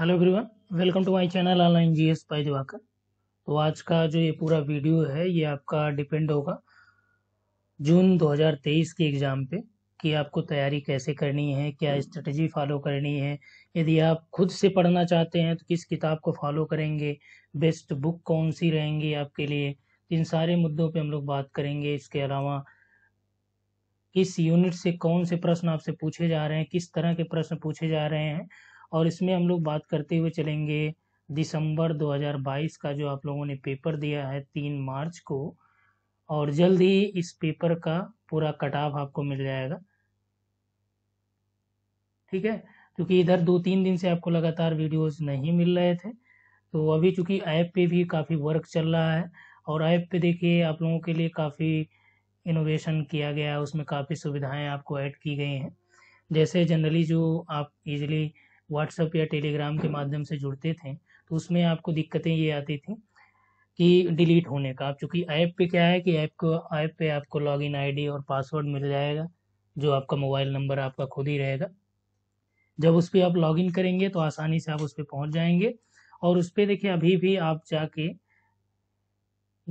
Hello everyone welcome to my channel online G S by Diwakar तो आज का जो ये पूरा वीडियो है ये आपका डिपेंड होगा जून 2023 के एग्ज़ाम पे कि आपको तैयारी कैसे करनी है क्या स्ट्रेटजी फॉलो करनी है यदि आप खुद से पढ़ना चाहते हैं तो किस किताब को फॉलो करेंगे बेस्ट बुक कौन सी रहेंगी आपके लिए इन सारे मुद्दों पर हम लोग बात करेंगे इसके अलावा किस यूनिट से कौन से प्रश्न आपसे पूछे जा रहे हैं किस तरह के प्रश्न पूछे जा रहे हैं और इसमें हम लोग बात करते हुए चलेंगे दिसंबर 2022 का जो आप लोगों ने पेपर दिया है तीन मार्च को और जल्द ही इस पेपर का पूरा कटाव आपको मिल जाएगा ठीक है क्योंकि इधर दो तीन दिन से आपको लगातार वीडियोस नहीं मिल रहे थे तो अभी चूंकि ऐप पे भी काफ़ी वर्क चल रहा है और ऐप पे देखिए आप लोगों के लिए काफ़ी इनोवेशन किया गया है उसमें काफ़ी सुविधाएं आपको ऐड की गई हैं जैसे जनरली जो आप इजीली व्हाट्सएप या टेलीग्राम के माध्यम से जुड़ते थे तो उसमें आपको दिक्कतें ये आती थी कि डिलीट होने का आप चूँकि ऐप पे क्या है कि ऐप को ऐप पे आपको लॉगिन आईडी और पासवर्ड मिल जाएगा जो आपका मोबाइल नंबर आपका खुद ही रहेगा जब उस पर आप लॉगिन करेंगे तो आसानी से आप उस पर पहुँच जाएंगे और उस पर देखिए अभी भी आप जाके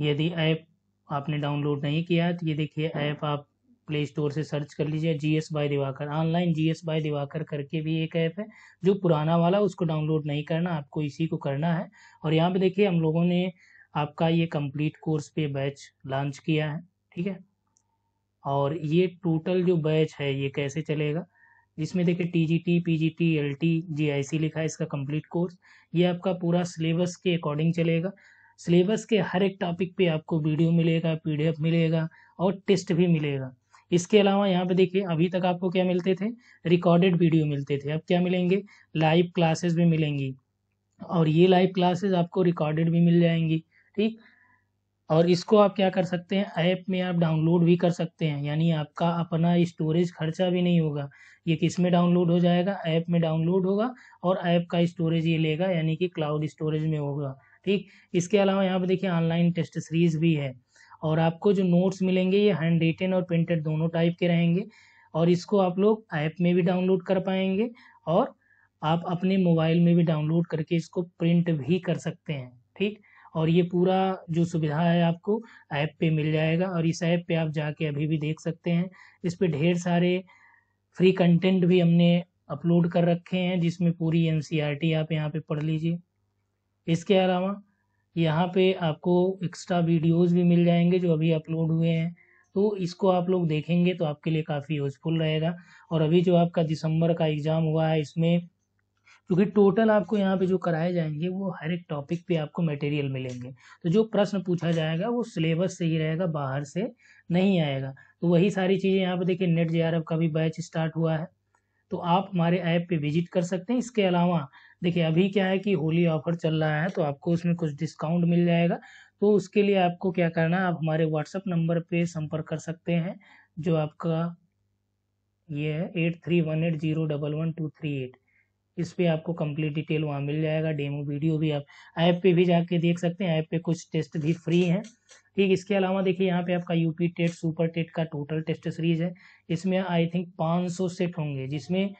यदि ऐप आपने डाउनलोड नहीं किया तो ये देखिए ऐप हाँ। आप प्ले स्टोर से सर्च कर लीजिए G S by Diwakar online G S by Diwakar करके भी एक ऐप है जो पुराना वाला उसको डाउनलोड नहीं करना आपको इसी को करना है और यहाँ पे देखिए हम लोगों ने आपका ये कंप्लीट कोर्स पे बैच लॉन्च किया है ठीक है और ये टोटल जो बैच है ये कैसे चलेगा जिसमें देखिए T G T P G T L T G I C लिखा है इसका कंप्लीट कोर्स ये आपका पूरा सिलेबस के अकॉर्डिंग चलेगा सिलेबस के हर एक टॉपिक पे आपको वीडियो मिलेगा पीडीएफ मिलेगा और टेस्ट भी मिलेगा इसके अलावा यहाँ पे देखिए अभी तक आपको क्या मिलते थे रिकॉर्डेड वीडियो मिलते थे अब क्या मिलेंगे लाइव क्लासेस भी मिलेंगी और ये लाइव क्लासेस आपको रिकॉर्डेड भी मिल जाएंगी ठीक और इसको आप क्या कर सकते हैं ऐप में आप डाउनलोड भी कर सकते हैं यानी आपका अपना स्टोरेज खर्चा भी नहीं होगा ये किस में डाउनलोड हो जाएगा ऐप में डाउनलोड होगा और ऐप का स्टोरेज ये लेगा यानी कि क्लाउड स्टोरेज में होगा ठीक इसके अलावा यहाँ पे देखिए ऑनलाइन टेस्ट सीरीज भी है और आपको जो नोट्स मिलेंगे ये हैंड रिटेन और प्रिंटेड दोनों टाइप के रहेंगे और इसको आप लोग ऐप में भी डाउनलोड कर पाएंगे और आप अपने मोबाइल में भी डाउनलोड करके इसको प्रिंट भी कर सकते हैं ठीक और ये पूरा जो सुविधा है आपको ऐप पे मिल जाएगा और इस ऐप पे आप जाके अभी भी देख सकते हैं इस पर ढेर सारे फ्री कंटेंट भी हमने अपलोड कर रखे हैं जिसमें पूरी एन e आप यहाँ पे पढ़ लीजिए इसके अलावा यहाँ पे आपको एक्स्ट्रा वीडियोस भी मिल जाएंगे जो अभी अपलोड हुए हैं तो इसको आप लोग देखेंगे तो आपके लिए काफ़ी यूजफुल रहेगा और अभी जो आपका दिसंबर का एग्ज़ाम हुआ है इसमें क्योंकि टोटल आपको यहाँ पे जो कराए जाएंगे वो हर एक टॉपिक पे आपको मटेरियल मिलेंगे तो जो प्रश्न पूछा जाएगा वो सिलेबस से ही रहेगा बाहर से नहीं आएगा तो वही सारी चीज़ें यहाँ पे देखिए नेट जे का भी बैच स्टार्ट हुआ है तो आप हमारे ऐप पे विजिट कर सकते हैं इसके अलावा देखिए अभी क्या है कि होली ऑफर चल रहा है तो आपको उसमें कुछ डिस्काउंट मिल जाएगा तो उसके लिए आपको क्या करना है आप हमारे व्हाट्सअप नंबर पे संपर्क कर सकते हैं जो आपका ये है eight three one eight zero double one two three eight इस पर आपको कंप्लीट डिटेल वहाँ मिल जाएगा डेमो वीडियो भी आप ऐप पे भी जाके देख सकते हैं ऐप पे कुछ टेस्ट भी फ्री हैं ठीक इसके अलावा देखिए यहाँ पे आपका यूपी टेट सुपर टेट का टोटल टेस्ट सीरीज है इसमें आई थिंक 500 सेट होंगे जिसमें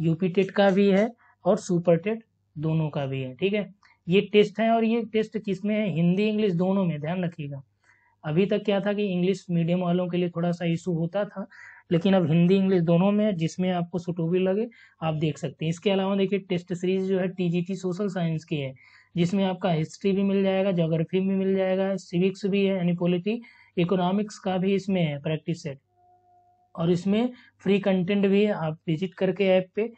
यूपी टेट का भी है और सुपर टेट दोनों का भी है ठीक है ये टेस्ट है और ये टेस्ट किस में है हिंदी इंग्लिश दोनों में ध्यान रखिएगा अभी तक क्या था कि इंग्लिश मीडियम वालों के लिए थोड़ा सा इशू होता था लेकिन अब हिंदी इंग्लिश दोनों में है जिसमें आपको सुटोबल लगे आप देख सकते हैं इसके अलावा देखिए टेस्ट सीरीज जो है टी सोशल साइंस की है जिसमें आपका हिस्ट्री भी मिल जाएगा जोग्राफी भी मिल जाएगा सिविक्स भी है यानी पोलिटी इकोनॉमिक्स का भी इसमें है प्रैक्टिस सेट और इसमें फ्री कंटेंट भी है आप विजिट करके ऐप पे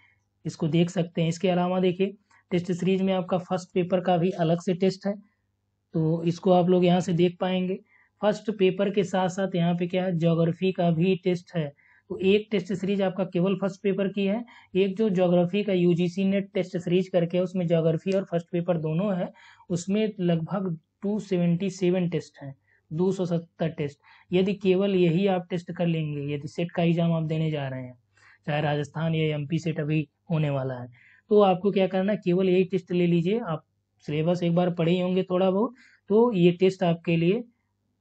इसको देख सकते हैं इसके अलावा देखिए टेस्ट सीरीज में आपका फर्स्ट पेपर का भी अलग से टेस्ट है तो इसको आप लोग यहाँ से देख पाएंगे फर्स्ट पेपर के साथ साथ यहाँ पे क्या है जोग्राफी का भी टेस्ट है तो एक टेस्ट सीरीज आपका केवल फर्स्ट पेपर की है एक जो ज्योग्राफी का यूजीसी ने टेस्ट सीरीज करके उसमें ज्योग्राफी और फर्स्ट पेपर दोनों है उसमें लगभग टू सेवेंटी सेवन टेस्ट हैं दो सौ सत्तर टेस्ट यदि केवल यही आप टेस्ट कर लेंगे यदि सेट का एग्जाम आप देने जा रहे हैं चाहे राजस्थान या एमपी सेट अभी होने वाला है तो आपको क्या करना केवल यही टेस्ट ले लीजिए आप सिलेबस एक बार पढ़े होंगे थोड़ा बहुत तो ये टेस्ट आपके लिए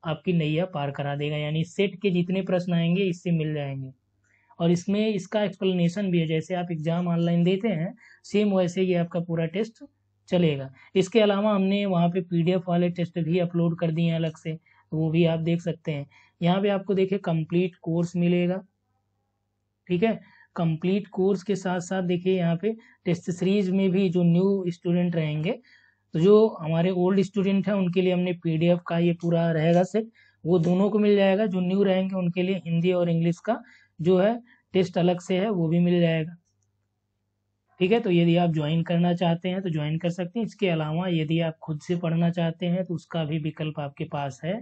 आपकी नैया पार करा देगा यानी सेट के जितने प्रश्न आएंगे इससे मिल जाएंगे और इसमें इसका एक्सप्लेनेशन भी है जैसे आप एग्ज़ाम ऑनलाइन देते हैं सेम वैसे ही आपका पूरा टेस्ट चलेगा इसके अलावा हमने वहाँ पे पीडीएफ वाले टेस्ट भी अपलोड कर दिए हैं अलग से तो वो भी आप देख सकते हैं यहाँ पे आपको देखिए कंप्लीट कोर्स मिलेगा ठीक है कंप्लीट कोर्स के साथ साथ देखिए यहाँ पे टेस्ट सीरीज में भी जो न्यू स्टूडेंट रहेंगे तो जो हमारे ओल्ड स्टूडेंट हैं उनके लिए हमने पीडीएफ का ये पूरा रहेगा सेट वो दोनों को मिल जाएगा जो न्यू रहेंगे उनके लिए हिंदी और इंग्लिश का जो है टेस्ट अलग से है वो भी मिल जाएगा ठीक है तो यदि आप ज्वाइन करना चाहते हैं तो ज्वाइन कर सकते हैं इसके अलावा यदि आप खुद से पढ़ना चाहते हैं तो उसका भी विकल्प आपके पास है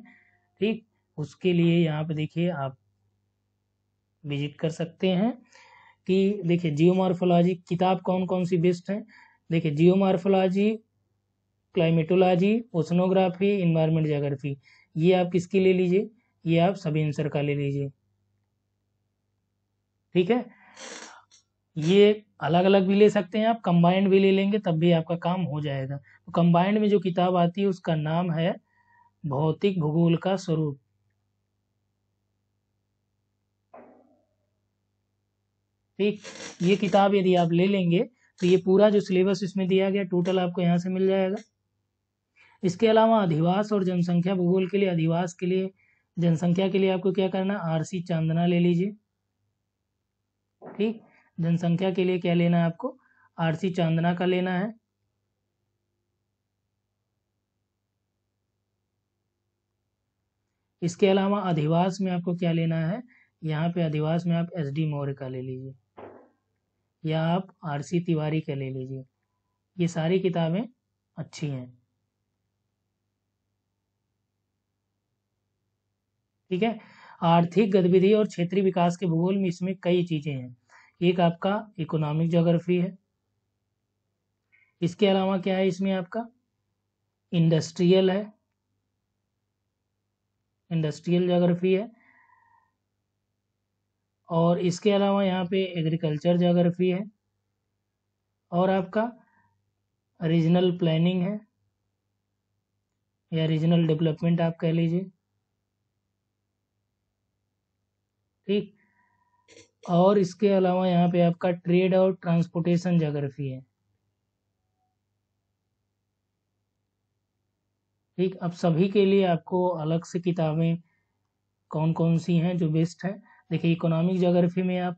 ठीक उसके लिए यहाँ पे देखिए आप विजिट कर सकते हैं कि देखिए जियो मार्फोलॉजी किताब कौन कौन सी बेस्ट है देखिए geomorphology climatology oceanography environment geography ये आप किसकी ले लीजिए ये आप सभी आंसर का ले लीजिए ठीक है ये अलग अलग भी ले सकते हैं आप कंबाइंड भी ले लेंगे तब भी आपका काम हो जाएगा तो कंबाइंड में जो किताब आती है उसका नाम है भौतिक भूगोल का स्वरूप ठीक ये किताब यदि आप ले लेंगे तो ये पूरा जो सिलेबस इसमें दिया गया टोटल आपको यहाँ से मिल जाएगा इसके अलावा अधिवास और जनसंख्या भूगोल के लिए अधिवास के लिए जनसंख्या के लिए आपको क्या करना आर सी चांदना ले लीजिए ठीक जनसंख्या के लिए क्या लेना है आपको आर सी चांदना का लेना है इसके अलावा अधिवास में आपको क्या लेना है यहाँ पे अधिवास में आप एस डी मौर्य का ले लीजिए या आप आर सी तिवारी का ले लीजिए ये सारी किताबें अच्छी हैं ठीक है आर्थिक गतिविधि और क्षेत्रीय विकास के भूगोल में इसमें कई चीज़ें हैं एक आपका इकोनॉमिक जोग्राफी है इसके अलावा क्या है इसमें आपका इंडस्ट्रियल है इंडस्ट्रियल जोग्राफी है और इसके अलावा यहाँ पे एग्रीकल्चर जोग्राफी है और आपका रीजनल प्लानिंग है या रीजनल डेवलपमेंट आप कह लीजिए ठीक और इसके अलावा यहाँ पे आपका ट्रेड और ट्रांसपोर्टेशन जोग्राफी है ठीक अब सभी के लिए आपको अलग से किताबें कौन कौन सी हैं जो बेस्ट हैं देखिए इकोनॉमिक जोग्राफी में आप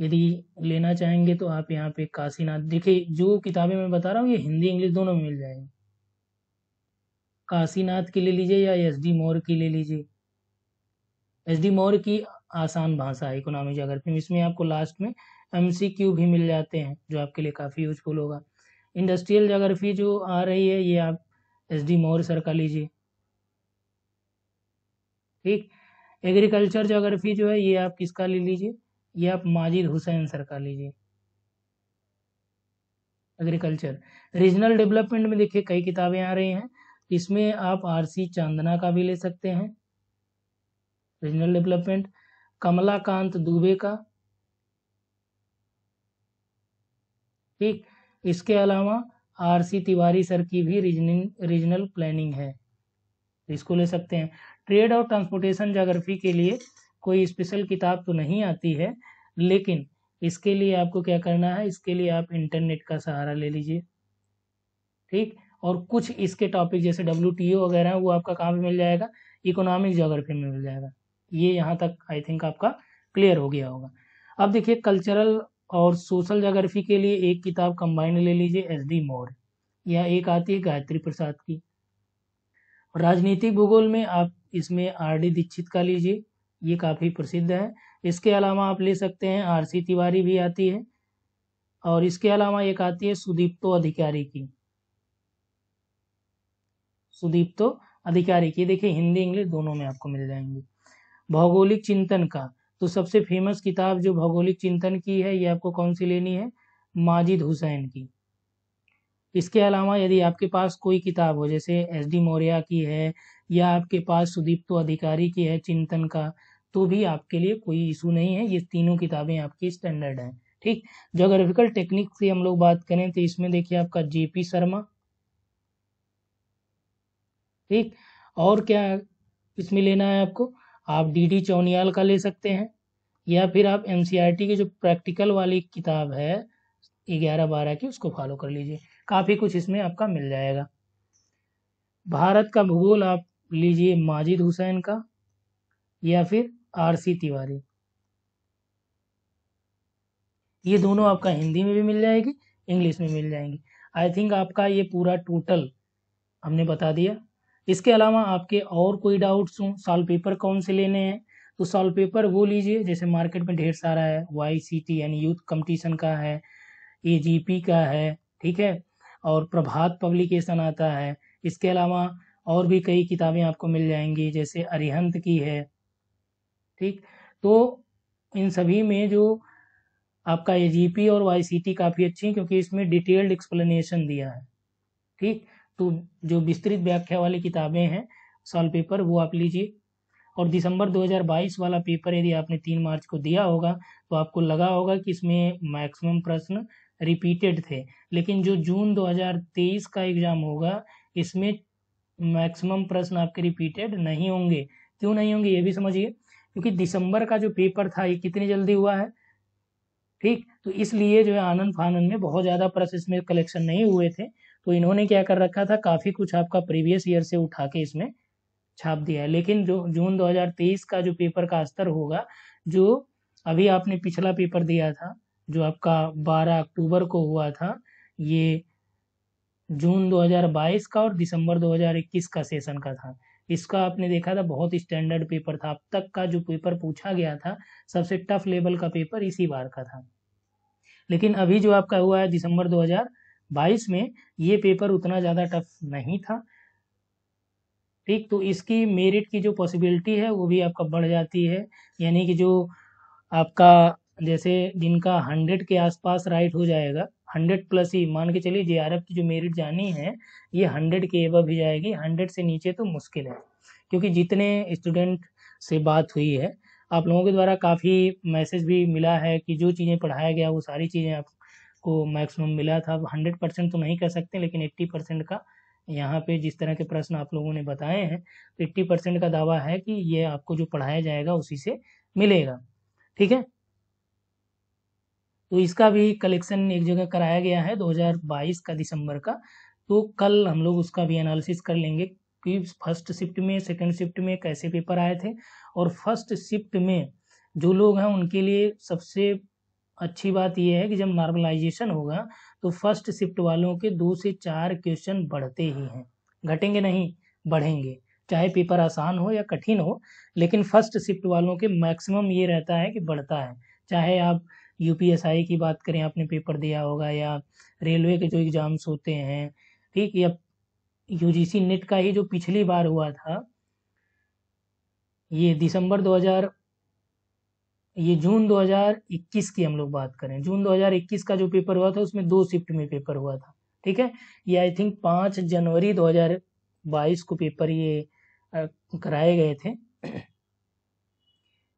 यदि लेना चाहेंगे तो आप यहाँ पे काशीनाथ देखिए जो किताबें मैं बता रहा हूँ ये हिंदी इंग्लिश दोनों में मिल जाएंगी काशीनाथ की ले लीजिए या एस डी मौर्य की ले लीजिए एस डी मौर्य की आसान भाषा है इकोनॉमी जोग्राफी में इसमें आपको लास्ट में एम भी मिल जाते हैं जो आपके लिए काफ़ी यूजफुल होगा इंडस्ट्रियल जोग्राफी जो आ रही है ये आप एस डी मौर्य सर का लीजिए ठीक एग्रीकल्चर जोग्राफी जो है ये आप किसका ले लीजिए ये आप माजिद हुसैन सर का लीजिए एग्रीकल्चर रीजनल डेवलपमेंट में देखिए कई किताबें आ रही हैं इसमें आप आरसी चांदना का भी ले सकते हैं रीजनल डेवलपमेंट कमलाकांत दुबे का ठीक इसके अलावा आर सी तिवारी सर की भी रीजनिंग रीजनल प्लानिंग है तो इसको ले सकते हैं ट्रेड और ट्रांसपोर्टेशन जोग्राफी के लिए कोई स्पेशल किताब तो नहीं आती है लेकिन इसके लिए आपको क्या करना है इसके लिए आप इंटरनेट का सहारा ले लीजिए ठीक और कुछ इसके टॉपिक जैसे डब्ल्यू वगैरह वो आपका कहाँ पे मिल जाएगा इकोनॉमिक जोग्राफी में मिल जाएगा ये यहाँ तक आई थिंक आपका क्लियर हो गया होगा अब देखिए कल्चरल और सोशल जोग्राफी के लिए एक किताब कंबाइंड ले लीजिए एस डी मोर या एक आती है गायत्री प्रसाद की राजनीतिक भूगोल में आप इसमें आर डी दीक्षित का लीजिए ये काफ़ी प्रसिद्ध है इसके अलावा आप ले सकते हैं आर सी तिवारी भी आती है और इसके अलावा एक आती है सुदीप्तो अधिकारी की सुदीप्तो अधिकारी की देखिए हिंदी इंग्लिश दोनों में आपको मिल जाएंगी भौगोलिक चिंतन का तो सबसे फेमस किताब जो भौगोलिक चिंतन की है ये आपको कौन सी लेनी है माजिद हुसैन की इसके अलावा यदि आपके पास कोई किताब हो जैसे एस डी मौर्य की है या आपके पास सुदीप्तो अधिकारी की है चिंतन का तो भी आपके लिए कोई इशू नहीं है ये तीनों किताबें आपकी स्टैंडर्ड हैं ठीक जोग्राफिकल टेक्निक से हम लोग बात करें तो इसमें देखिए आपका जेपी शर्मा ठीक और क्या इसमें लेना है आपको आप डी डी चौनियाल का ले सकते हैं या फिर आप एम की जो प्रैक्टिकल वाली किताब है ग्यारह बारह की उसको फॉलो कर लीजिए काफ़ी कुछ इसमें आपका मिल जाएगा भारत का भूगोल आप लीजिए माजिद हुसैन का या फिर आर सी तिवारी ये दोनों आपका हिंदी में भी मिल जाएगी इंग्लिश में मिल जाएंगी आई थिंक आपका ये पूरा टोटल हमने बता दिया इसके अलावा आपके और कोई डाउट्स हों सॉल्व पेपर कौन से लेने हैं तो सॉल्व पेपर वो लीजिए जैसे मार्केट में ढेर सारा है वाई सी टी यानी यूथ कंपटीशन का है ए जी पी का है ठीक है और प्रभात पब्लिकेशन आता है इसके अलावा और भी कई किताबें आपको मिल जाएंगी जैसे अरिहंत की है ठीक तो इन सभी में जो आपका ए जी पी और वाई सी टी काफ़ी अच्छी है क्योंकि इसमें डिटेल्ड एक्सप्लेनेशन दिया है ठीक टू तो जो विस्तृत व्याख्या वाली किताबें हैं सॉल्व पेपर वो आप लीजिए और दिसंबर 2022 वाला पेपर यदि आपने तीन मार्च को दिया होगा तो आपको लगा होगा कि इसमें मैक्सिमम प्रश्न रिपीटेड थे लेकिन जो जून 2023 का एग्ज़ाम होगा इसमें मैक्सिमम प्रश्न आपके रिपीटेड नहीं होंगे क्यों नहीं होंगे ये भी समझिए क्योंकि दिसंबर का जो पेपर था ये कितनी जल्दी हुआ है ठीक तो इसलिए जो है आनंद फानंद में बहुत ज़्यादा प्रश्न इसमें कलेक्शन नहीं हुए थे तो इन्होंने क्या कर रखा था काफ़ी कुछ आपका प्रीवियस ईयर से उठा के इसमें छाप दिया है लेकिन जो जून 2023 का जो पेपर का स्तर होगा जो अभी आपने पिछला पेपर दिया था जो आपका 12 अक्टूबर को हुआ था ये जून 2022 का और दिसंबर 2021 का सेशन का था इसका आपने देखा था बहुत स्टैंडर्ड पेपर था अब तक का जो पेपर पूछा गया था सबसे टफ लेवल का पेपर इसी बार का था लेकिन अभी जो आपका हुआ है दिसंबर 2000 बाईस में ये पेपर उतना ज़्यादा टफ नहीं था ठीक तो इसकी मेरिट की जो पॉसिबिलिटी है वो भी आपका बढ़ जाती है यानी कि जो आपका जैसे जिनका हंड्रेड के आसपास राइट हो जाएगा हंड्रेड प्लस ही मान के चलिए जे की जो मेरिट जानी है ये हंड्रेड के एबव भी जाएगी हंड्रेड से नीचे तो मुश्किल है क्योंकि जितने स्टूडेंट से बात हुई है आप लोगों के द्वारा काफ़ी मैसेज भी मिला है कि जो चीज़ें पढ़ाया गया वो सारी चीज़ें आप को मैक्सिमम मिला था हंड्रेड परसेंट तो नहीं कह सकते लेकिन एट्टी परसेंट का यहाँ पे जिस तरह के प्रश्न आप लोगों ने बताए हैं तो एट्टी परसेंट का दावा है कि ये आपको जो पढ़ाया जाएगा उसी से मिलेगा ठीक है तो इसका भी कलेक्शन एक जगह कराया गया है 2022 का दिसंबर का तो कल हम लोग उसका भी एनालिसिस कर लेंगे कि फर्स्ट शिफ्ट में सेकंड शिफ्ट में कैसे पेपर आए थे और फर्स्ट शिफ्ट में जो लोग हैं उनके लिए सबसे अच्छी बात यह है कि जब नॉर्मलाइजेशन होगा तो फर्स्ट शिफ्ट वालों के दो से चार क्वेश्चन बढ़ते ही हैं घटेंगे नहीं बढ़ेंगे चाहे पेपर आसान हो या कठिन हो लेकिन फर्स्ट शिफ्ट वालों के मैक्सिमम ये रहता है कि बढ़ता है चाहे आप यू की बात करें आपने पेपर दिया होगा या रेलवे के जो एग्ज़ाम्स होते हैं ठीक या यू नेट का ही जो पिछली बार हुआ था ये दिसंबर ये जून 2021 की हम लोग बात करें जून 2021 का जो पेपर हुआ था उसमें दो शिफ्ट में पेपर हुआ था ठीक है ये आई थिंक पाँच जनवरी 2022 को पेपर ये कराए गए थे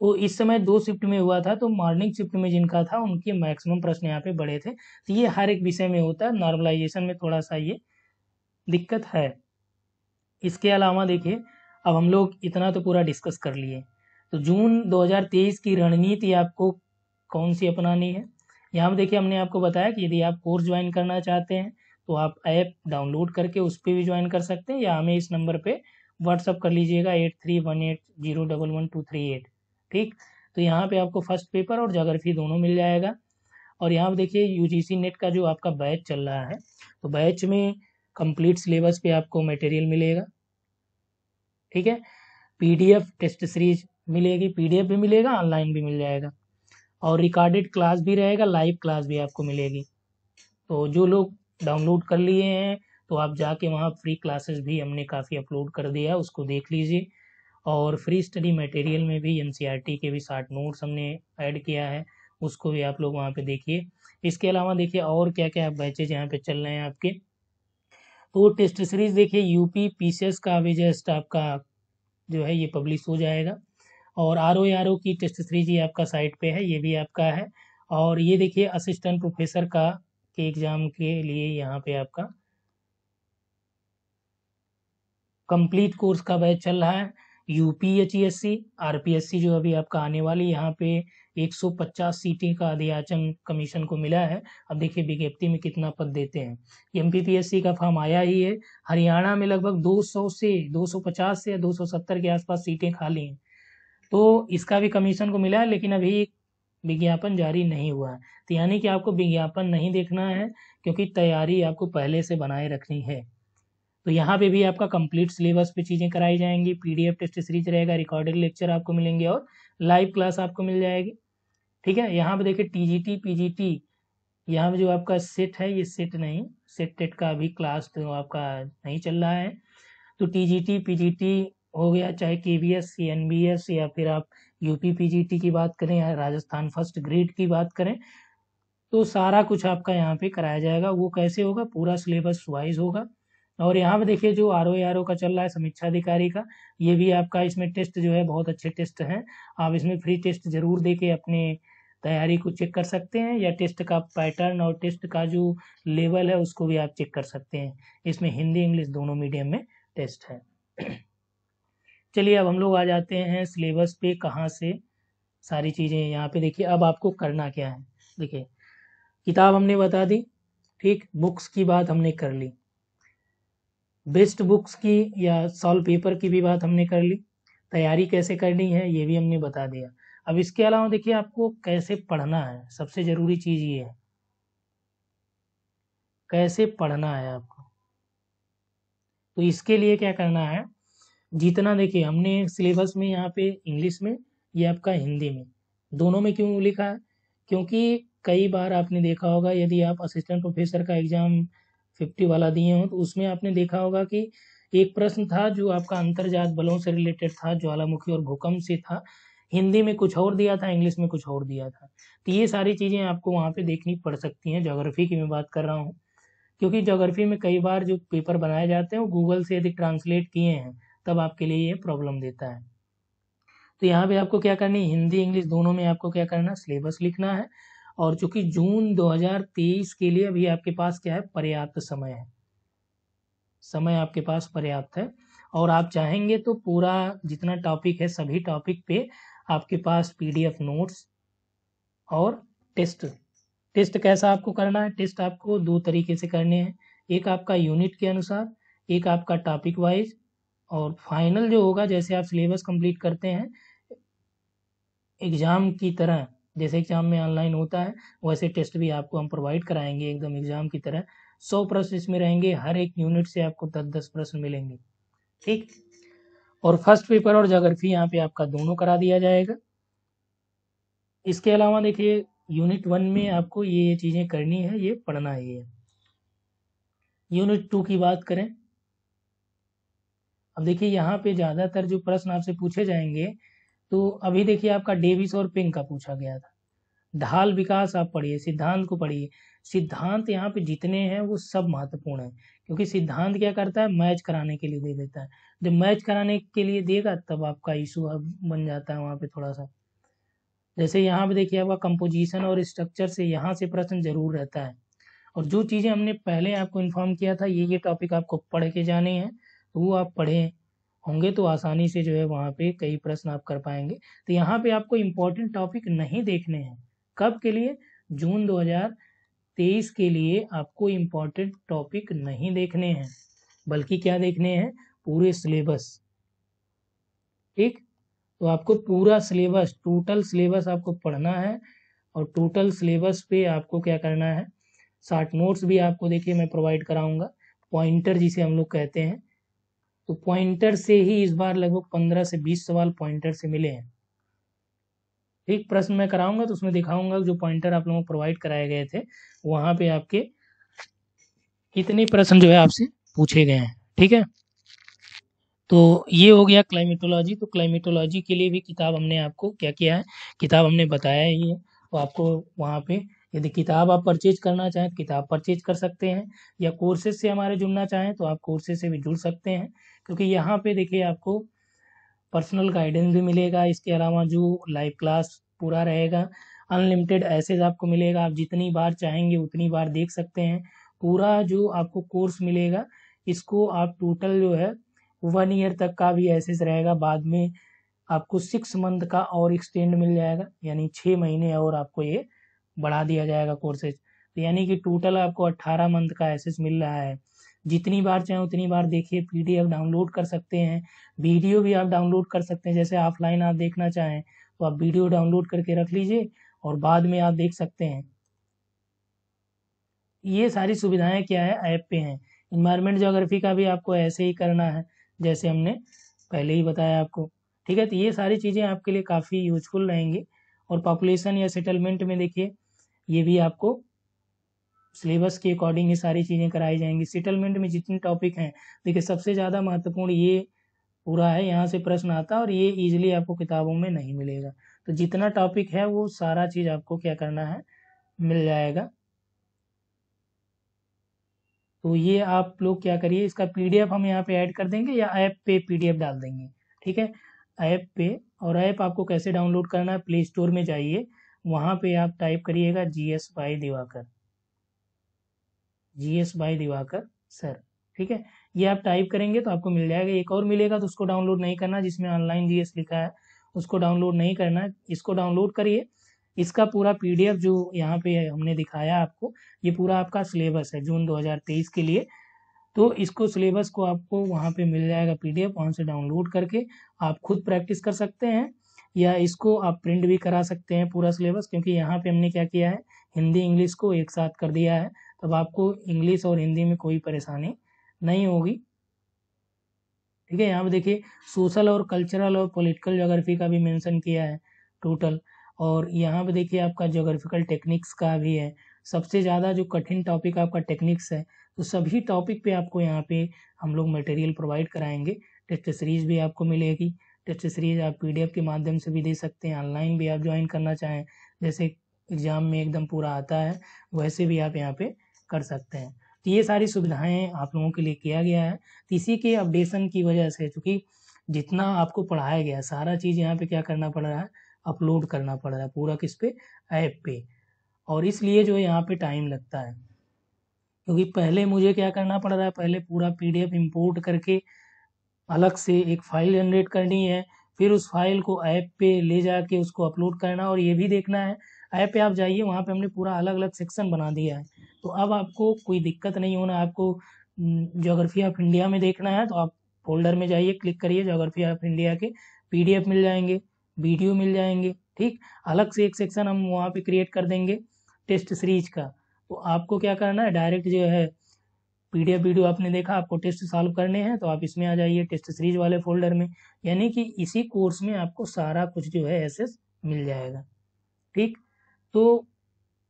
वो इस समय दो शिफ्ट में हुआ था तो मॉर्निंग शिफ्ट में जिनका था उनके मैक्सिमम प्रश्न यहाँ पे बड़े थे तो ये हर एक विषय में होता है नॉर्मलाइजेशन में थोड़ा सा ये दिक्कत है इसके अलावा देखिए अब हम लोग इतना तो पूरा डिस्कस कर लिए तो जून 2023 की रणनीति आपको कौन सी अपनानी है यहाँ पर देखिए हमने आपको बताया कि यदि आप कोर्स ज्वाइन करना चाहते हैं तो आप ऐप डाउनलोड करके उस पर भी ज्वाइन कर सकते हैं या हमें इस नंबर पर व्हाट्सअप कर लीजिएगा eight three one eight zero double one two three eight ठीक तो यहाँ पे आपको फर्स्ट पेपर और जोग्राफी दोनों मिल जाएगा और यहाँ पर देखिए यूजीसी नेट e का जो आपका बैच चल रहा है तो बैच में कंप्लीट सिलेबस पे आपको मटेरियल मिलेगा ठीक है पीडीएफ टेस्ट सीरीज मिलेगी पीडीएफ भी मिलेगा ऑनलाइन भी मिल जाएगा और रिकॉर्डेड क्लास भी रहेगा लाइव क्लास भी आपको मिलेगी तो जो लोग डाउनलोड कर लिए हैं तो आप जाके वहाँ फ्री क्लासेस भी हमने काफ़ी अपलोड कर दिया है उसको देख लीजिए और फ्री स्टडी मटेरियल में भी एन के भी साठ नोट्स हमने ऐड किया है उसको भी आप लोग वहाँ पे देखिए इसके अलावा देखिए और क्या क्या बैचेज यहाँ पे चल रहे हैं आपके तो टेस्ट सीरीज देखिए यूपी पीसीएस का अभी जस्ट आपका जो है ये पब्लिश हो जाएगा और आर ओ आर ओ की टेस्ट थ्री ये आपका साइट पे है ये भी आपका है और ये देखिए असिस्टेंट प्रोफेसर का के एग्ज़ाम के लिए यहाँ पे आपका कंप्लीट कोर्स का बैच चल रहा है U P H S C R P S C जो अभी आपका आने वाली यहाँ पे 150 सीटें का अधियाचन कमीशन को मिला है अब देखिए विज्ञप्ति में कितना पद देते हैं एम पी का फॉर्म आया ही है हरियाणा में लगभग 200 से 250 से या 270 के आसपास सीटें खाली हैं तो इसका भी कमीशन को मिला है लेकिन अभी विज्ञापन जारी नहीं हुआ है तो यानी कि आपको विज्ञापन नहीं देखना है क्योंकि तैयारी आपको पहले से बनाए रखनी है तो यहाँ पे भी आपका कंप्लीट सिलेबस पे चीज़ें कराई जाएंगी पीडीएफ टेस्ट सीरीज रहेगा रिकॉर्डेड लेक्चर आपको मिलेंगे और लाइव क्लास आपको मिल जाएगी ठीक है यहाँ पे देखिए टीजीटी पीजीटी यहाँ पे जो आपका सेट है ये सेट नहीं सेट टेट का अभी क्लास तो आपका नहीं चल रहा है तो टीजीटी पीजीटी हो गया चाहे के B S C N B S या फिर आप यूपी पी जी टी की बात करें या राजस्थान फर्स्ट ग्रेड की बात करें तो सारा कुछ आपका यहाँ पे कराया जाएगा वो कैसे होगा पूरा सिलेबस वाइज होगा और यहाँ पे देखिए जो आर ओ आर ओ का चल रहा है समीक्षा अधिकारी का ये भी आपका इसमें टेस्ट जो है बहुत अच्छे टेस्ट हैं आप इसमें फ्री टेस्ट जरूर दे के अपने तैयारी को चेक कर सकते हैं या टेस्ट का पैटर्न और टेस्ट का जो लेवल है उसको भी आप चेक कर सकते हैं इसमें हिंदी इंग्लिश दोनों मीडियम में टेस्ट है चलिए अब हम लोग आ जाते हैं सिलेबस पे कहाँ से सारी चीज़ें यहाँ पे देखिए अब आपको करना क्या है देखिए किताब हमने बता दी ठीक बुक्स की बात हमने कर ली बेस्ट बुक्स की या सॉल्व पेपर की भी बात हमने कर ली तैयारी कैसे करनी है ये भी हमने बता दिया अब इसके अलावा देखिए आपको कैसे पढ़ना है सबसे ज़रूरी चीज़ ये है कैसे पढ़ना है आपको तो इसके लिए क्या करना है जितना देखिए हमने सिलेबस में यहाँ पे इंग्लिश में ये आपका हिंदी में दोनों में क्यों लिखा है क्योंकि कई बार आपने देखा होगा यदि आप असिस्टेंट प्रोफेसर का एग्ज़ाम फिफ्टी वाला दिए हो तो उसमें आपने देखा होगा कि एक प्रश्न था जो आपका अंतर्जात बलों से रिलेटेड था ज्वालामुखी और भूकंप से था हिंदी में कुछ और दिया था इंग्लिश में कुछ और दिया था तो ये सारी चीज़ें आपको वहाँ पे देखनी पड़ सकती हैं जोग्राफी की मैं बात कर रहा हूँ क्योंकि जोग्राफी में कई बार जो पेपर बनाए जाते हैं वो गूगल से यदि ट्रांसलेट किए हैं तब आपके लिए ये प्रॉब्लम देता है तो यहाँ पे आपको क्या करनी है हिंदी इंग्लिश दोनों में आपको क्या करना सिलेबस लिखना है और चूंकि जून 2023 के लिए अभी आपके पास क्या है पर्याप्त समय है समय आपके पास पर्याप्त है और आप चाहेंगे तो पूरा जितना टॉपिक है सभी टॉपिक पे आपके पास पीडीएफ नोट्स और टेस्ट टेस्ट कैसा आपको करना है टेस्ट आपको दो तरीके से करने हैं एक आपका यूनिट के अनुसार एक आपका टॉपिक वाइज और फाइनल जो होगा जैसे आप सिलेबस कंप्लीट करते हैं एग्ज़ाम की तरह जैसे एग्ज़ाम में ऑनलाइन होता है वैसे टेस्ट भी आपको हम प्रोवाइड कराएंगे एकदम एग्ज़ाम की तरह सौ प्रश्न इसमें रहेंगे हर एक यूनिट से आपको दस दस प्रश्न मिलेंगे ठीक और फर्स्ट पेपर और जोग्राफी यहाँ पे आपका दोनों करा दिया जाएगा इसके अलावा देखिए यूनिट वन में आपको ये ये चीज़ें करनी है ये पढ़ना ही है यूनिट टू की बात करें अब देखिए यहाँ पे ज़्यादातर जो प्रश्न आपसे पूछे जाएंगे तो अभी देखिए आपका डेविस और पिंग का पूछा गया था ढाल विकास आप पढ़िए सिद्धांत को पढ़िए सिद्धांत यहाँ पे जितने हैं वो सब महत्वपूर्ण है क्योंकि सिद्धांत क्या करता है मैच कराने के लिए दे देता है जब मैच कराने के लिए देगा तब आपका इशू अब बन जाता है वहाँ पे थोड़ा सा जैसे यहाँ पे देखिए आपका कंपोजिशन और स्ट्रक्चर से यहाँ से प्रश्न जरूर रहता है और जो चीज़ें हमने पहले आपको इन्फॉर्म किया था ये ये टॉपिक आपको पढ़ के जाने हैं तो वो आप पढ़ें होंगे तो आसानी से जो है वहाँ पे कई प्रश्न आप कर पाएंगे तो यहाँ पे आपको इम्पोर्टेंट टॉपिक नहीं देखने हैं कब के लिए जून 2023 के लिए आपको इम्पोर्टेंट टॉपिक नहीं देखने हैं बल्कि क्या देखने हैं पूरे सिलेबस ठीक तो आपको पूरा सिलेबस टोटल सिलेबस आपको पढ़ना है और टोटल सिलेबस पे आपको क्या करना है शार्ट नोट्स भी आपको देखिए मैं प्रोवाइड कराऊंगा पॉइंटर जिसे हम लोग कहते हैं तो पॉइंटर से ही इस बार लगभग पंद्रह से बीस सवाल पॉइंटर से मिले हैं एक प्रश्न मैं कराऊंगा तो उसमें दिखाऊंगा जो पॉइंटर आप लोगों को प्रोवाइड कराए गए थे वहां पे आपके कितने प्रश्न जो है आपसे पूछे गए हैं ठीक है तो ये हो गया क्लाइमेटोलॉजी तो क्लाइमेटोलॉजी के लिए भी किताब हमने आपको क्या किया है किताब हमने बताया है ये तो आपको वहाँ पे यदि किताब आप परचेज करना चाहें किताब परचेज कर सकते हैं या कोर्सेज से हमारे जुड़ना चाहें तो आप कोर्सेज से भी जुड़ सकते हैं क्योंकि यहाँ पे देखिए आपको पर्सनल गाइडेंस भी मिलेगा इसके अलावा जो लाइव क्लास पूरा रहेगा अनलिमिटेड एसेज आपको मिलेगा आप जितनी बार चाहेंगे उतनी बार देख सकते हैं पूरा जो आपको कोर्स मिलेगा इसको आप टोटल जो है वन ईयर तक का भी एसेज रहेगा बाद में आपको सिक्स मंथ का और एक्सटेंड मिल जाएगा यानी छः महीने और आपको ये बढ़ा दिया जाएगा कोर्सेज तो यानी कि टोटल आपको अट्ठारह मंथ का एसेस मिल रहा है जितनी बार चाहें उतनी बार देखिए पीडीएफ डाउनलोड कर सकते हैं वीडियो भी आप डाउनलोड कर सकते हैं जैसे ऑफलाइन आप देखना चाहें तो आप वीडियो डाउनलोड करके रख लीजिए और बाद में आप देख सकते हैं ये सारी सुविधाएं क्या है ऐप पे हैं इन्वायरमेंट जोग्राफी का भी आपको ऐसे ही करना है जैसे हमने पहले ही बताया आपको ठीक है तो ये सारी चीज़ें आपके लिए काफ़ी यूजफुल रहेंगी और पॉपुलेशन या सेटलमेंट में देखिए ये भी आपको सिलेबस के अकॉर्डिंग ये सारी चीज़ें कराई जाएंगी सेटलमेंट में जितने टॉपिक हैं देखिए सबसे ज़्यादा महत्वपूर्ण ये पूरा है यहाँ से प्रश्न आता है और ये इजीली आपको किताबों में नहीं मिलेगा तो जितना टॉपिक है वो सारा चीज़ आपको क्या करना है मिल जाएगा तो ये आप लोग क्या करिए इसका पी हम यहाँ पे ऐड कर देंगे या ऐप पे पीडीएफ डाल देंगे ठीक है ऐप पे और ऐप आपको कैसे डाउनलोड करना है प्ले स्टोर में जाइए वहाँ पे आप टाइप करिएगा G S by Diwakar G S by Diwakar sir ठीक है ये आप टाइप करेंगे तो आपको मिल जाएगा एक और मिलेगा तो उसको डाउनलोड नहीं करना जिसमें ऑनलाइन जीएस लिखा है उसको डाउनलोड नहीं करना इसको डाउनलोड करिए इसका पूरा पीडीएफ जो यहाँ पे हमने दिखाया आपको ये पूरा आपका सिलेबस है जून 2023 के लिए तो इसको सिलेबस को आपको वहाँ पे मिल जाएगा पीडीएफ वहाँ से डाउनलोड करके आप खुद प्रैक्टिस कर सकते हैं या इसको आप प्रिंट भी करा सकते हैं पूरा सिलेबस क्योंकि यहाँ पे हमने क्या किया है हिंदी इंग्लिश को एक साथ कर दिया है तब आपको इंग्लिश और हिंदी में कोई परेशानी नहीं होगी ठीक है यहाँ पे देखिए सोशल और कल्चरल और पॉलिटिकल जोग्राफी का भी मेंशन किया है टोटल और यहाँ पे देखिए आपका ज्योग्राफिकल टेक्निक्स का भी है सबसे ज़्यादा जो कठिन टॉपिक आपका टेक्निक्स है तो सभी टॉपिक पे आपको यहाँ पे हम लोग मटेरियल प्रोवाइड कराएंगे टेस्ट सीरीज भी आपको मिलेगी टेस्ट सीरीज आप पीडीएफ के माध्यम से भी दे सकते हैं ऑनलाइन भी आप ज्वाइन करना चाहें जैसे एग्ज़ाम में एकदम पूरा आता है वैसे भी आप यहाँ पे कर सकते हैं तो ये सारी सुविधाएं आप लोगों के लिए किया गया है तो इसी के अपडेशन की वजह से क्योंकि जितना आपको पढ़ाया गया सारा चीज़ यहाँ पे क्या करना पड़ रहा है अपलोड करना पड़ रहा है पूरा किस पे ऐप पे और इसलिए जो यहाँ पे टाइम लगता है क्योंकि पहले मुझे क्या करना पड़ रहा है पहले पूरा पीडीएफ इंपोर्ट करके अलग से एक फाइल जनरेट करनी है फिर उस फाइल को ऐप पे ले जाके उसको अपलोड करना और ये भी देखना है ऐप पे आप जाइए वहाँ पे हमने पूरा अलग अलग सेक्शन बना दिया है तो अब आपको कोई दिक्कत नहीं होना आपको ज्योग्राफी ऑफ इंडिया में देखना है तो आप फोल्डर में जाइए क्लिक करिए ज्योग्राफी ऑफ इंडिया के पीडीएफ मिल जाएंगे वीडियो मिल जाएंगे ठीक अलग से एक सेक्शन हम वहाँ पे क्रिएट कर देंगे टेस्ट सीरीज का तो आपको क्या करना है डायरेक्ट जो है पीडीएफ वीडियो आपने देखा आपको टेस्ट सॉल्व करने हैं तो आप इसमें आ जाइए टेस्ट सीरीज वाले फोल्डर में यानी कि इसी कोर्स में आपको सारा कुछ जो है एसेस मिल जाएगा ठीक तो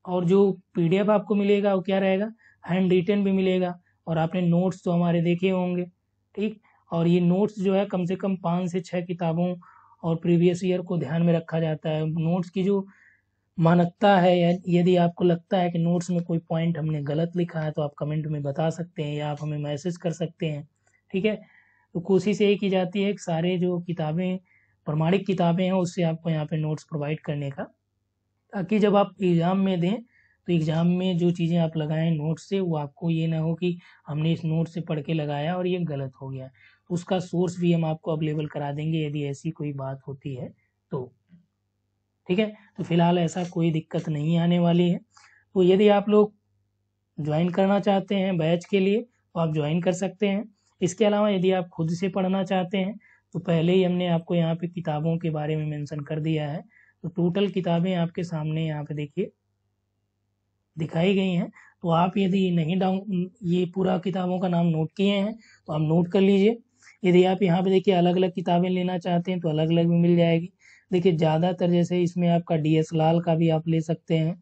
और जो पी आपको मिलेगा वो क्या रहेगा हैंड रिटर्न भी मिलेगा और आपने नोट्स तो हमारे देखे होंगे ठीक और ये नोट्स जो है कम से कम पाँच से छः किताबों और प्रीवियस ईयर को ध्यान में रखा जाता है नोट्स की जो मानकता है यदि आपको लगता है कि नोट्स में कोई पॉइंट हमने गलत लिखा है तो आप कमेंट में बता सकते हैं या आप हमें मैसेज कर सकते हैं ठीक है तो कोशिश यही की जाती है कि सारे जो किताबें प्रमाणिक किताबें हैं उससे आपको यहाँ पे नोट्स प्रोवाइड करने का ताकि जब आप एग्ज़ाम में दें तो एग्ज़ाम में जो चीज़ें आप लगाएं नोट से वो आपको ये ना हो कि हमने इस नोट से पढ़ के लगाया और ये गलत हो गया तो उसका सोर्स भी हम आपको अवेलेबल करा देंगे यदि ऐसी कोई बात होती है तो ठीक है तो फिलहाल ऐसा कोई दिक्कत नहीं आने वाली है तो यदि आप लोग ज्वाइन करना चाहते हैं बैच के लिए तो आप ज्वाइन कर सकते हैं इसके अलावा यदि आप खुद से पढ़ना चाहते हैं तो पहले ही हमने आपको यहाँ पे किताबों के बारे में मेंशन कर दिया है तो टोटल किताबें आपके सामने यहाँ पे देखिए दिखाई गई हैं तो आप यदि नहीं डाउन ये पूरा किताबों का नाम नोट किए हैं तो आप नोट कर लीजिए यदि आप यहाँ पे देखिए अलग अलग किताबें लेना चाहते हैं तो अलग अलग भी मिल जाएगी देखिए ज़्यादातर जैसे इसमें आपका डी एस लाल का भी आप ले सकते हैं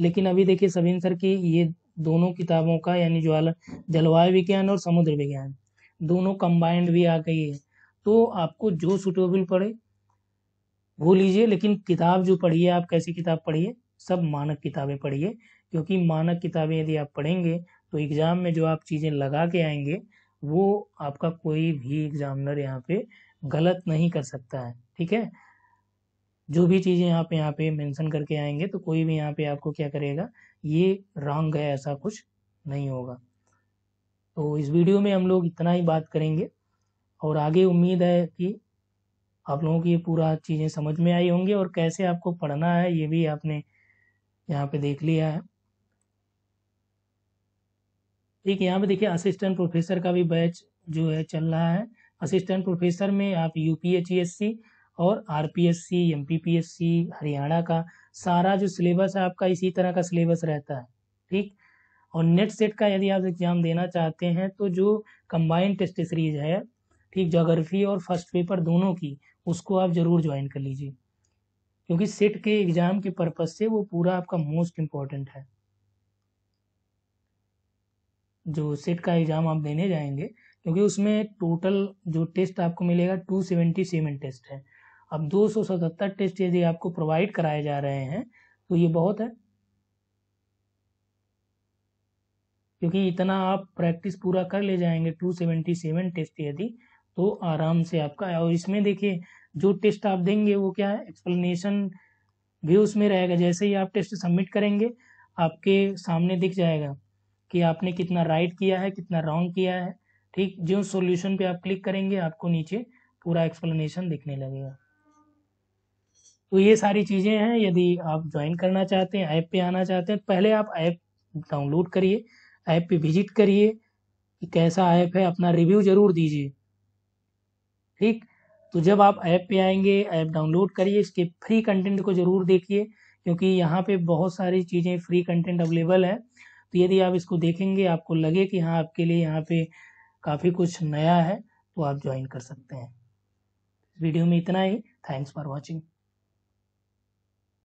लेकिन अभी देखिए सबिन सर की ये दोनों किताबों का यानी ज्वाला जलवायु विज्ञान और समुद्र विज्ञान दोनों कंबाइंड भी आ गई है तो आपको जो सुटेबल पड़े वो लीजिए लेकिन किताब जो पढ़िए आप कैसी किताब पढ़िए सब मानक किताबें पढ़िए क्योंकि मानक किताबें यदि आप पढ़ेंगे तो एग्ज़ाम में जो आप चीज़ें लगा के आएंगे वो आपका कोई भी एग्ज़ामिनर यहाँ पे गलत नहीं कर सकता है ठीक है जो भी चीज़ें यहाँ पे यहाँ पे मेंशन करके आएंगे तो कोई भी यहाँ पे आपको क्या करेगा ये रॉन्ग है ऐसा कुछ नहीं होगा तो इस वीडियो में हम लोग इतना ही बात करेंगे और आगे उम्मीद है कि आप लोगों को ये पूरा चीज़ें समझ में आई होंगी और कैसे आपको पढ़ना है ये भी आपने यहाँ पे देख लिया है ठीक यहाँ पे देखिए असिस्टेंट प्रोफेसर का भी बैच जो है चल रहा है असिस्टेंट प्रोफेसर में आप यू और R P M P P S C Haryana का सारा जो सिलेबस है आपका इसी तरह का सिलेबस रहता है ठीक और नेट सेट का यदि आप एग्ज़ाम देना चाहते हैं तो जो कंबाइंड टेस्ट सीरीज है ठीक जोग्राफी और फर्स्ट पेपर दोनों की उसको आप ज़रूर ज्वाइन कर लीजिए क्योंकि सेट के एग्ज़ाम के पर्पज़ से वो पूरा आपका मोस्ट इम्पॉर्टेंट है जो सेट का एग्ज़ाम आप देने जाएंगे क्योंकि उसमें टोटल जो टेस्ट आपको मिलेगा टू सेवेंटी सेवन टेस्ट है अब दो सौ सतहत्तर टेस्ट यदि आपको प्रोवाइड कराए जा रहे हैं तो ये बहुत है क्योंकि इतना आप प्रैक्टिस पूरा कर ले जाएंगे टू सेवेंटी सेवन टेस्ट यदि तो आराम से आपका और इसमें देखिए जो टेस्ट आप देंगे वो क्या है एक्सप्लेनेशन भी उसमें रहेगा जैसे ही आप टेस्ट सबमिट करेंगे आपके सामने दिख जाएगा कि आपने कितना राइट किया है कितना रॉन्ग किया है ठीक जो सॉल्यूशन पे आप क्लिक करेंगे आपको नीचे पूरा एक्सप्लेनेशन दिखने लगेगा तो ये सारी चीज़ें हैं यदि आप ज्वाइन करना चाहते हैं ऐप पे आना चाहते हैं तो पहले आप ऐप डाउनलोड करिए ऐप पे विजिट करिए कैसा ऐप है अपना रिव्यू ज़रूर दीजिए ठीक तो जब आप ऐप पे आएंगे ऐप डाउनलोड करिए इसके फ्री कंटेंट को ज़रूर देखिए क्योंकि यहाँ पे बहुत सारी चीज़ें फ्री कंटेंट अवेलेबल है तो यदि आप इसको देखेंगे आपको लगे कि हाँ आपके लिए यहाँ पे काफ़ी कुछ नया है तो आप ज्वाइन कर सकते हैं इस वीडियो में इतना ही थैंक्स फॉर वॉचिंग